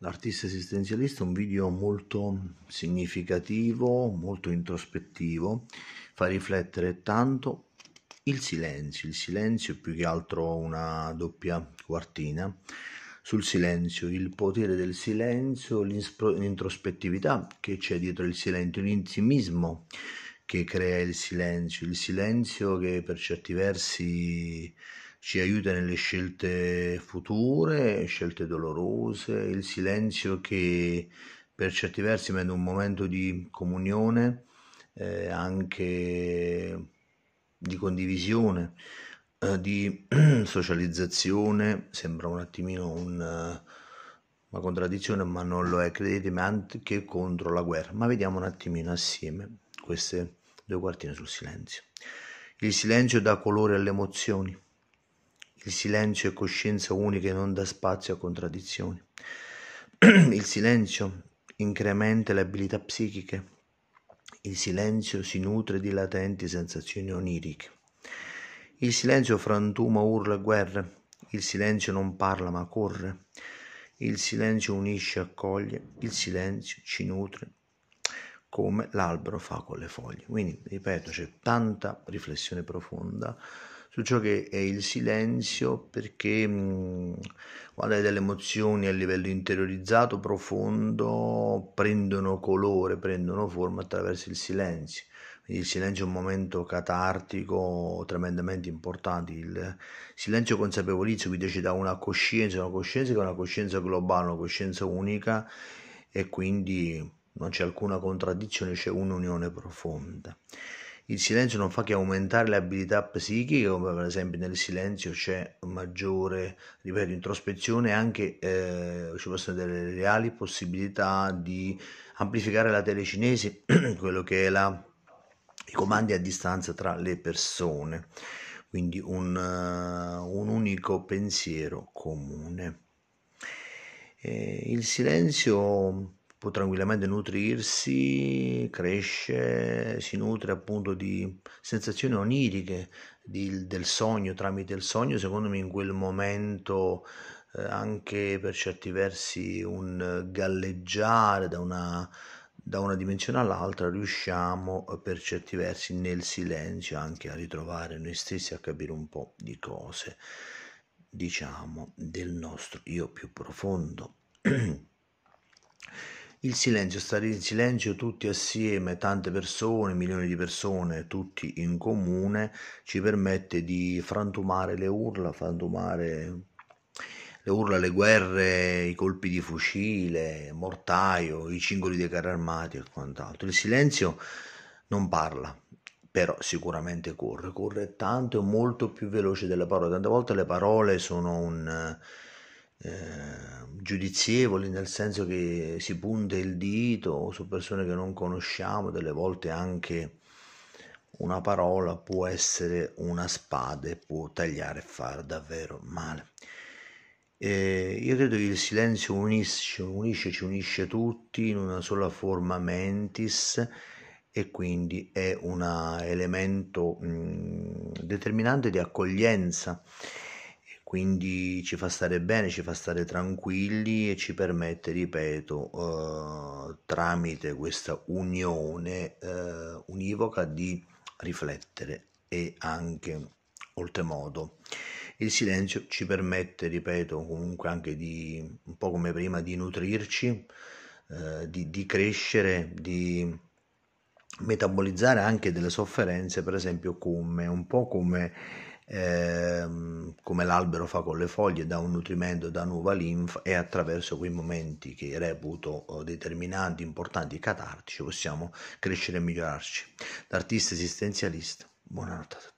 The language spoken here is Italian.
l'artista esistenzialista un video molto significativo, molto introspettivo, fa riflettere tanto il silenzio, il silenzio è più che altro una doppia quartina sul silenzio, il potere del silenzio, l'introspettività che c'è dietro il silenzio, l'intimismo che crea il silenzio, il silenzio che per certi versi ci aiuta nelle scelte future, scelte dolorose, il silenzio che per certi versi è un momento di comunione, eh, anche di condivisione, eh, di socializzazione, sembra un attimino un, una contraddizione, ma non lo è, credetemi, anche contro la guerra. Ma vediamo un attimino assieme queste due quartine sul silenzio. Il silenzio dà colore alle emozioni il silenzio è coscienza unica e non dà spazio a contraddizioni. Il silenzio incrementa le abilità psichiche. Il silenzio si nutre di latenti sensazioni oniriche. Il silenzio frantuma urla e guerre. Il silenzio non parla ma corre. Il silenzio unisce e accoglie. Il silenzio ci nutre come l'albero fa con le foglie. Quindi, ripeto, c'è tanta riflessione profonda su ciò che è il silenzio perché mh, guarda, delle emozioni a livello interiorizzato profondo prendono colore, prendono forma attraverso il silenzio. il silenzio è un momento catartico tremendamente importante. Il silenzio consapevolizio quindi ci dà una coscienza, una coscienza che è una coscienza globale, una coscienza unica e quindi non c'è alcuna contraddizione, c'è un'unione profonda. Il silenzio non fa che aumentare le abilità psichiche, come per esempio nel silenzio c'è maggiore, ripeto, introspezione e anche eh, ci possono essere delle reali possibilità di amplificare la telecinesi, quello che è la, i comandi a distanza tra le persone, quindi un, uh, un unico pensiero comune. Eh, il silenzio può tranquillamente nutrirsi, cresce, si nutre appunto di sensazioni oniriche di, del sogno, tramite il sogno, secondo me in quel momento eh, anche per certi versi un galleggiare da una, da una dimensione all'altra riusciamo eh, per certi versi nel silenzio anche a ritrovare noi stessi, a capire un po' di cose, diciamo, del nostro io più profondo. il silenzio, stare in silenzio tutti assieme, tante persone, milioni di persone, tutti in comune, ci permette di frantumare le urla, frantumare le urla, le guerre, i colpi di fucile, mortaio, i cingoli dei carri armati e quant'altro. Il silenzio non parla, però sicuramente corre, corre tanto e molto più veloce delle parole. Tante volte le parole sono un Ehm, giudizievoli nel senso che si punta il dito su persone che non conosciamo, delle volte anche una parola può essere una spada e può tagliare e far davvero male. Eh, io credo che il silenzio unisce, unisce, ci unisce tutti in una sola forma mentis e quindi è un elemento mh, determinante di accoglienza quindi ci fa stare bene, ci fa stare tranquilli e ci permette, ripeto, eh, tramite questa unione eh, univoca di riflettere e anche oltremodo. Il silenzio ci permette, ripeto, comunque anche di, un po' come prima, di nutrirci, eh, di, di crescere, di metabolizzare anche delle sofferenze, per esempio come un po' come ehm, come l'albero fa con le foglie, da un nutrimento, da nuova linfa e attraverso quei momenti che reputo eh, determinanti, importanti e catartici possiamo crescere e migliorarci. L'artista artista esistenzialista, buona tutti.